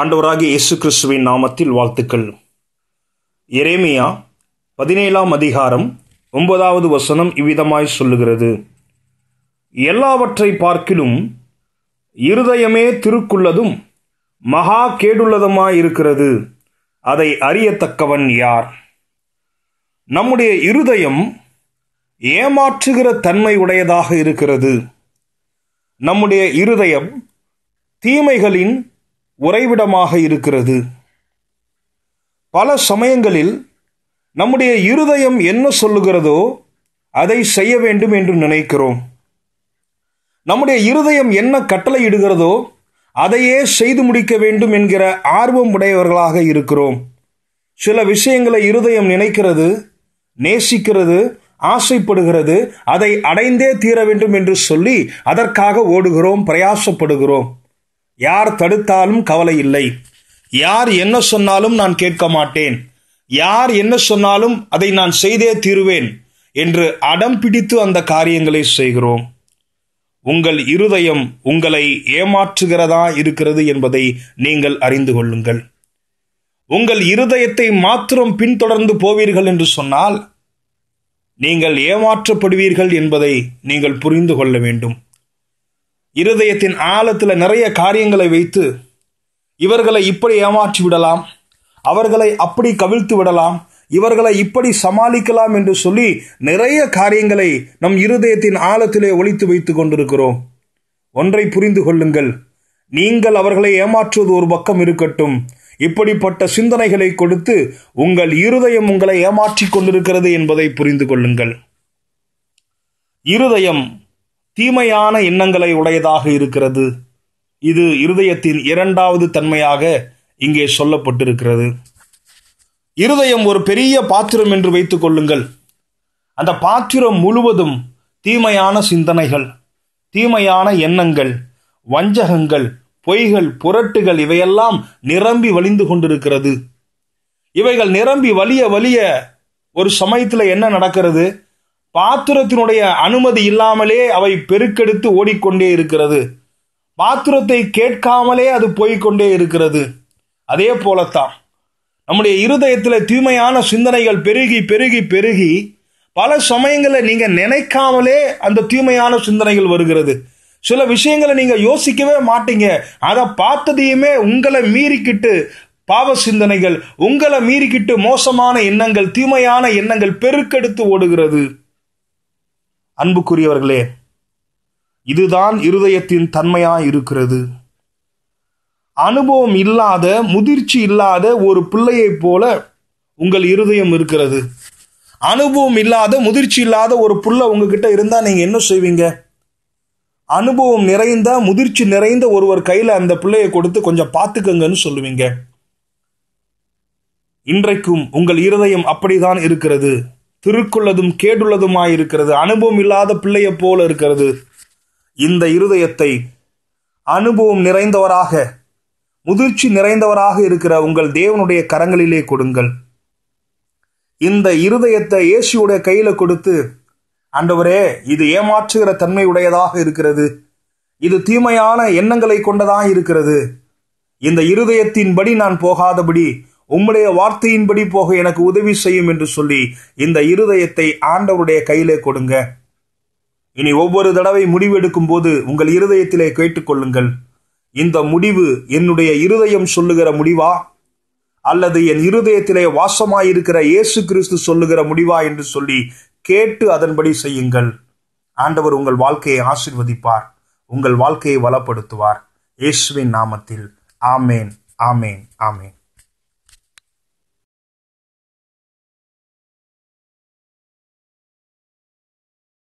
ஆண்டவராகிய இயேசு கிறிஸ்துவின் நாமத்தில் வாழ்த்துக்கள் எரேமியா பதினேழாம் அதிகாரம் ஒன்பதாவது வசனம் இவ்விதமாய் சொல்லுகிறது எல்லாவற்றை பார்க்கிலும் இருதயமே திருக்குள்ளதும் மகா கேடுள்ளதுமாயிருக்கிறது அதை அறியத்தக்கவன் யார் நம்முடைய இருதயம் ஏமாற்றுகிற தன்மை உடையதாக இருக்கிறது நம்முடைய இருதயம் தீமைகளின் உறைவிடமாக இருக்கிறது பல சமயங்களில் நம்முடைய இருதயம் என்ன சொல்லுகிறதோ அதை செய்ய வேண்டும் என்று நினைக்கிறோம் நம்முடைய இருதயம் என்ன கட்டளையிடுகிறதோ அதையே செய்து முடிக்க வேண்டும் என்கிற ஆர்வம் உடையவர்களாக இருக்கிறோம் சில விஷயங்களை இருதயம் நினைக்கிறது நேசிக்கிறது ஆசைப்படுகிறது அதை அடைந்தே தீர வேண்டும் என்று சொல்லி அதற்காக ஓடுகிறோம் பிரயாசப்படுகிறோம் யார் தடுத்தாலும் கவலை இல்லை யார் என்ன சொன்னாலும் நான் கேட்க மாட்டேன் யார் என்ன சொன்னாலும் அதை நான் செய்தே தீருவேன் என்று அடம் பிடித்து அந்த காரியங்களை செய்கிறோம் உங்கள் இருதயம் உங்களை ஏமாற்றுகிறதா இருக்கிறது என்பதை நீங்கள் அறிந்து கொள்ளுங்கள் உங்கள் இருதயத்தை மாத்திரம் பின்தொடர்ந்து போவீர்கள் என்று சொன்னால் நீங்கள் ஏமாற்றப்படுவீர்கள் என்பதை நீங்கள் புரிந்து கொள்ள வேண்டும் இருதயத்தின் ஆழத்தில் நிறைய காரியங்களை வைத்து இவர்களை இப்படி ஏமாற்றி விடலாம் அவர்களை அப்படி கவிழ்த்து விடலாம் இவர்களை இப்படி சமாளிக்கலாம் என்று சொல்லி நிறைய காரியங்களை நம் இருதயத்தின் ஆழத்திலே ஒழித்து வைத்து கொண்டிருக்கிறோம் ஒன்றை புரிந்து கொள்ளுங்கள் நீங்கள் அவர்களை ஏமாற்றுவது ஒரு பக்கம் இருக்கட்டும் இப்படிப்பட்ட சிந்தனைகளை கொடுத்து உங்கள் இருதயம் உங்களை ஏமாற்றி கொண்டிருக்கிறது என்பதை புரிந்து கொள்ளுங்கள் இருதயம் தீமையான எண்ணங்களை உடையதாக இருக்கிறது இது இருதயத்தின் இரண்டாவது தன்மையாக இங்கே சொல்லப்பட்டிருக்கிறது இருதயம் ஒரு பெரிய பாத்திரம் என்று வைத்துக் கொள்ளுங்கள் அந்த பாத்திரம் முழுவதும் தீமையான சிந்தனைகள் தீமையான எண்ணங்கள் வஞ்சகங்கள் பொய்கள் புரட்டுகள் இவையெல்லாம் நிரம்பி வழிந்து கொண்டிருக்கிறது இவைகள் நிரம்பி வலிய வலிய ஒரு சமயத்தில் என்ன நடக்கிறது பாத்திரத்தினுடைய அனுமதி இல்லாமலே அவை பெருக்கெடுத்து ஓடிக்கொண்டே இருக்கிறது பாத்திரத்தை கேட்காமலே அது போய்கொண்டே இருக்கிறது அதே போலத்தான் நம்முடைய இருதயத்தில் தூய்மையான சிந்தனைகள் பெருகி பெருகி பெருகி பல சமயங்களை நீங்கள் நினைக்காமலே அந்த தூய்மையான சிந்தனைகள் வருகிறது சில விஷயங்களை நீங்கள் யோசிக்கவே மாட்டீங்க அதை பார்த்ததையுமே உங்களை மீறிக்கிட்டு பாவ சிந்தனைகள் உங்களை மீறிக்கிட்டு மோசமான எண்ணங்கள் தீமையான எண்ணங்கள் பெருக்கெடுத்து ஓடுகிறது அன்புக்குரியவர்களே இதுதான் இருதயத்தின் தன்மையாய் இருக்கிறது அனுபவம் இல்லாத முதிர்ச்சி இல்லாத ஒரு பிள்ளையைப் போல உங்கள் இருதயம் இருக்கிறது அனுபவம் இல்லாத முதிர்ச்சி இல்லாத ஒரு புள்ள உங்ககிட்ட இருந்தால் நீங்கள் என்ன செய்வீங்க அனுபவம் நிறைந்த முதிர்ச்சி நிறைந்த ஒருவர் கையில் அந்த பிள்ளையை கொடுத்து கொஞ்சம் பார்த்துக்கங்கன்னு சொல்லுவீங்க இன்றைக்கும் உங்கள் இருதயம் அப்படிதான் இருக்கிறது திருக்குள்ளதும் கேடுள்ளதுமாயிருக்கிறது அனுபவம் இல்லாத பிள்ளையை போல இருக்கிறது இந்த இருதயத்தை அனுபவம் நிறைந்தவராக முதிர்ச்சி நிறைந்தவராக இருக்கிற உங்கள் தேவனுடைய கரங்களிலே கொடுங்கள் இந்த இருதயத்தை இயேசுடைய கையில கொடுத்து ஆண்டவரே இது ஏமாற்றுகிற தன்மை உடையதாக இருக்கிறது இது தீமையான எண்ணங்களை கொண்டதாக இருக்கிறது இந்த இருதயத்தின்படி நான் போகாதபடி உம்முடைய வார்த்தையின்படி போக எனக்கு உதவி செய்யும் என்று சொல்லி இந்த இருதயத்தை ஆண்டவருடைய கையிலே கொடுங்க இனி ஒவ்வொரு தடவை முடிவெடுக்கும் போது உங்கள் இருதயத்திலே கேட்டுக்கொள்ளுங்கள் இந்த முடிவு என்னுடைய இருதயம் சொல்லுகிற முடிவா அல்லது என் இருதயத்திலே வாசமாயிருக்கிற இயேசு கிறிஸ்து சொல்லுகிற முடிவா என்று சொல்லி கேட்டு அதன்படி செய்யுங்கள் ஆண்டவர் உங்கள் வாழ்க்கையை ஆசிர்வதிப்பார் உங்கள் வாழ்க்கையை வளப்படுத்துவார் இயேசுவின் நாமத்தில் ஆமேன் ஆமேன் ஆமேன்